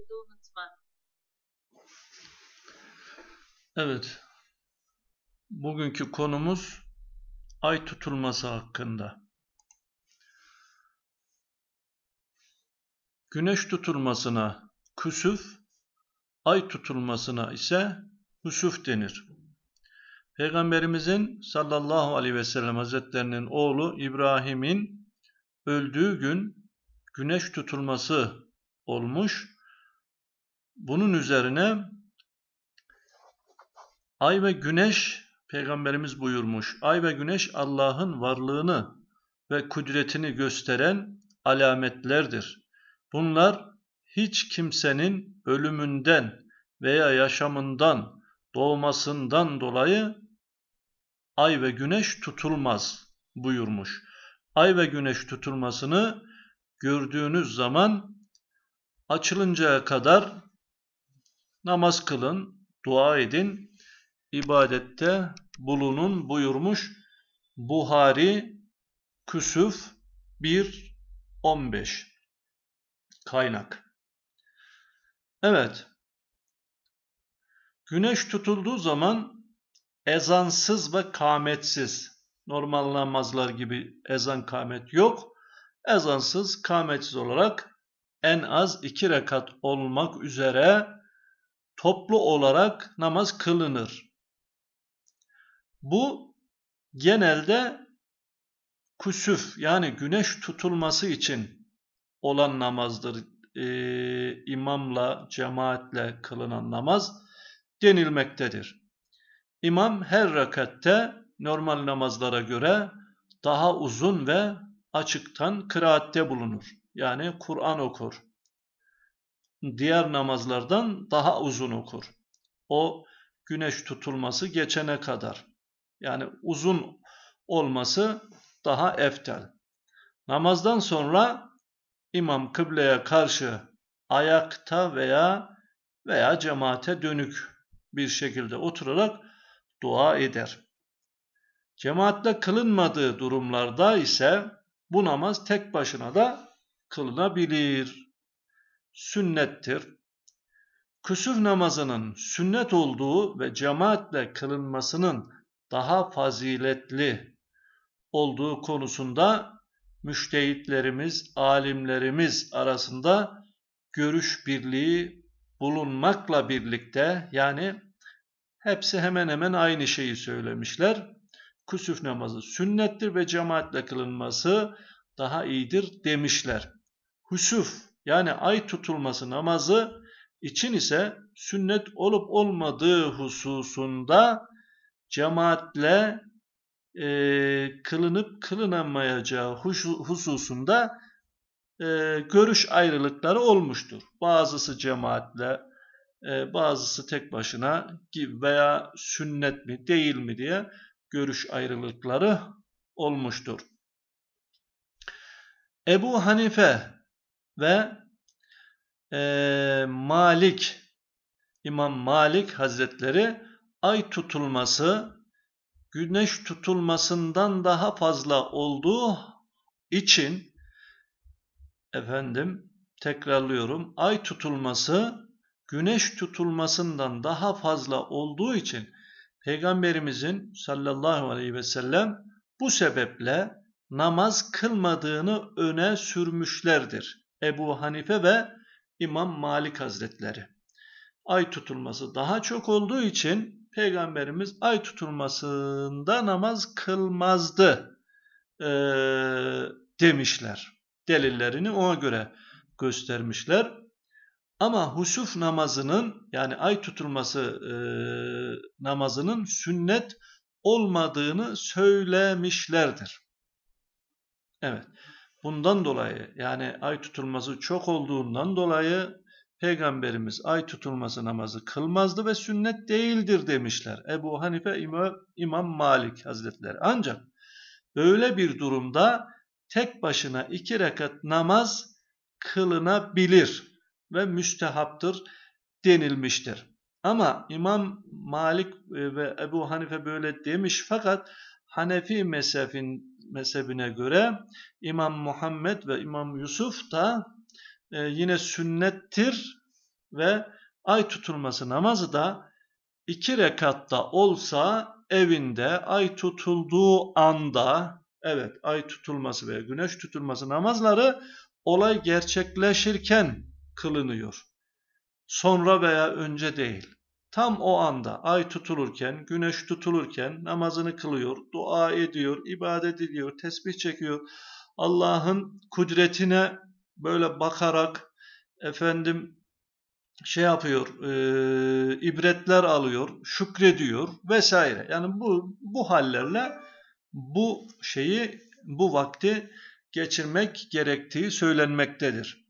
Sohbeti de unutma. Evet. Bugünkü konumuz ay tutulması hakkında. Güneş tutulmasına küsüf, ay tutulmasına ise husuf denir. Peygamberimizin sallallahu aleyhi ve sellem hazretlerinin oğlu İbrahim'in öldüğü gün güneş tutulması olmuş bunun üzerine ay ve güneş peygamberimiz buyurmuş. Ay ve güneş Allah'ın varlığını ve kudretini gösteren alametlerdir. Bunlar hiç kimsenin ölümünden veya yaşamından, doğmasından dolayı ay ve güneş tutulmaz buyurmuş. Ay ve güneş tutulmasını gördüğünüz zaman açılıncaya kadar namaz kılın, dua edin, ibadette bulunun buyurmuş Buhari Küsüf 1.15 Kaynak Evet, güneş tutulduğu zaman ezansız ve kametsiz, normal namazlar gibi ezan kamet yok, ezansız kametsiz olarak en az iki rekat olmak üzere toplu olarak namaz kılınır. Bu genelde kusuf yani güneş tutulması için olan namazdır. Ee, imamla, cemaatle kılınan namaz denilmektedir. İmam her rakette normal namazlara göre daha uzun ve açıktan kıraatte bulunur. Yani Kur'an okur diğer namazlardan daha uzun okur. O güneş tutulması geçene kadar. Yani uzun olması daha eftel. Namazdan sonra imam kıbleye karşı ayakta veya veya cemaate dönük bir şekilde oturarak dua eder. Cemaatle kılınmadığı durumlarda ise bu namaz tek başına da kılınabilir sünnettir. Küsür namazının sünnet olduğu ve cemaatle kılınmasının daha faziletli olduğu konusunda müştehitlerimiz, alimlerimiz arasında görüş birliği bulunmakla birlikte yani hepsi hemen hemen aynı şeyi söylemişler. Kusuf namazı sünnettir ve cemaatle kılınması daha iyidir demişler. Husuf yani ay tutulması namazı için ise sünnet olup olmadığı hususunda cemaatle e, kılınıp kılınamayacağı hususunda e, görüş ayrılıkları olmuştur. Bazısı cemaatle, e, bazısı tek başına veya sünnet mi değil mi diye görüş ayrılıkları olmuştur. Ebu Hanife ve e, Malik İmam Malik Hazretleri ay tutulması güneş tutulmasından daha fazla olduğu için efendim tekrarlıyorum ay tutulması güneş tutulmasından daha fazla olduğu için Peygamberimizin sallallahu aleyhi ve sellem bu sebeple namaz kılmadığını öne sürmüşlerdir. Ebu Hanife ve İmam Malik Hazretleri. Ay tutulması daha çok olduğu için Peygamberimiz ay tutulmasında namaz kılmazdı e, demişler. Delillerini ona göre göstermişler. Ama husuf namazının yani ay tutulması e, namazının sünnet olmadığını söylemişlerdir. Evet. Bundan dolayı yani ay tutulması çok olduğundan dolayı Peygamberimiz ay tutulması namazı kılmazdı ve sünnet değildir demişler. Ebu Hanife İmam, Malik Hazretleri. Ancak böyle bir durumda tek başına iki rekat namaz kılınabilir ve müstehaptır denilmiştir. Ama İmam Malik e, ve Ebu Hanife böyle demiş fakat Hanefi mezhebin, mezhebine göre İmam Muhammed ve İmam Yusuf da e, yine sünnettir ve ay tutulması namazı da iki rekatta olsa evinde ay tutulduğu anda evet ay tutulması veya güneş tutulması namazları olay gerçekleşirken kılınıyor. Sonra veya önce değil. Tam o anda ay tutulurken, güneş tutulurken namazını kılıyor, dua ediyor, ibadet ediyor, tesbih çekiyor. Allah'ın kudretine böyle bakarak efendim şey yapıyor, e, ibretler alıyor, şükrediyor vesaire. Yani bu bu hallerle bu şeyi, bu vakti geçirmek gerektiği söylenmektedir.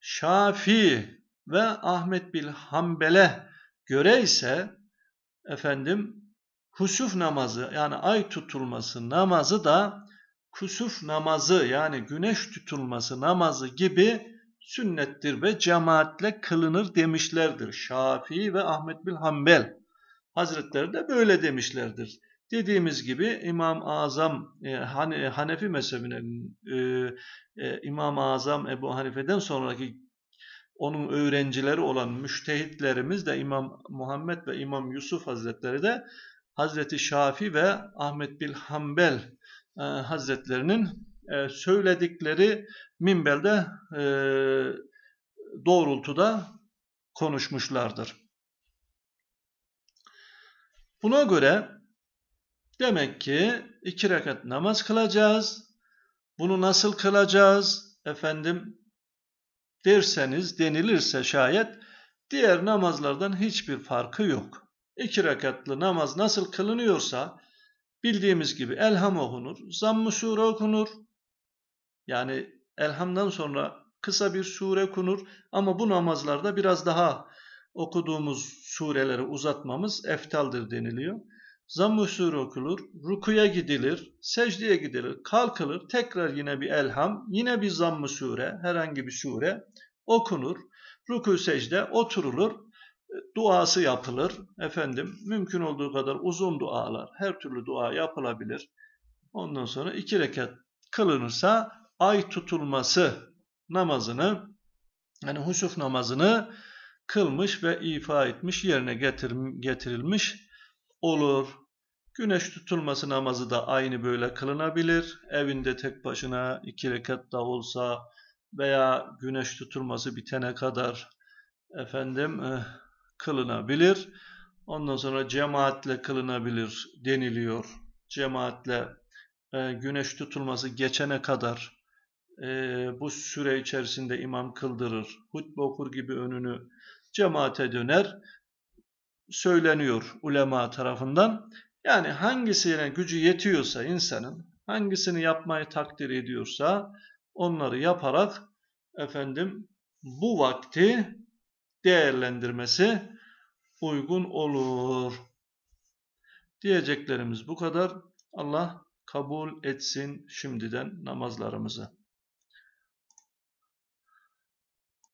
Şafi ve Ahmet bil Hanbel'e göre ise efendim kusuf namazı yani ay tutulması namazı da kusuf namazı yani güneş tutulması namazı gibi sünnettir ve cemaatle kılınır demişlerdir. Şafii ve Ahmet bin Hanbel Hazretleri de böyle demişlerdir. Dediğimiz gibi İmam Azam e, Hanefi mezhebine e, e, İmam Azam Ebu Hanife'den sonraki onun öğrencileri olan müştehitlerimiz de İmam Muhammed ve İmam Yusuf Hazretleri de Hazreti Şafi ve Ahmet bin Hanbel e, Hazretlerinin e, söyledikleri minbelde e, doğrultuda konuşmuşlardır. Buna göre demek ki iki rekat namaz kılacağız. Bunu nasıl kılacağız? Efendim derseniz denilirse şayet diğer namazlardan hiçbir farkı yok. İki rekatlı namaz nasıl kılınıyorsa bildiğimiz gibi elham okunur, zamm-ı sure okunur. Yani elhamdan sonra kısa bir sure okunur ama bu namazlarda biraz daha okuduğumuz sureleri uzatmamız eftaldir deniliyor zam usulü okulur, rukuya gidilir, secdeye gidilir, kalkılır, tekrar yine bir elham, yine bir zamm sure, herhangi bir sure okunur, ruku secde oturulur, e, duası yapılır, efendim mümkün olduğu kadar uzun dualar, her türlü dua yapılabilir. Ondan sonra iki rekat kılınırsa ay tutulması namazını, yani husuf namazını kılmış ve ifa etmiş, yerine getir, getirilmiş olur. Güneş tutulması namazı da aynı böyle kılınabilir. Evinde tek başına iki rekat da olsa veya güneş tutulması bitene kadar efendim e, kılınabilir. Ondan sonra cemaatle kılınabilir deniliyor. Cemaatle e, güneş tutulması geçene kadar e, bu süre içerisinde imam kıldırır. Hutbe okur gibi önünü cemaate döner söyleniyor ulema tarafından. Yani hangisine gücü yetiyorsa insanın, hangisini yapmayı takdir ediyorsa onları yaparak efendim bu vakti değerlendirmesi uygun olur. Diyeceklerimiz bu kadar. Allah kabul etsin şimdiden namazlarımızı.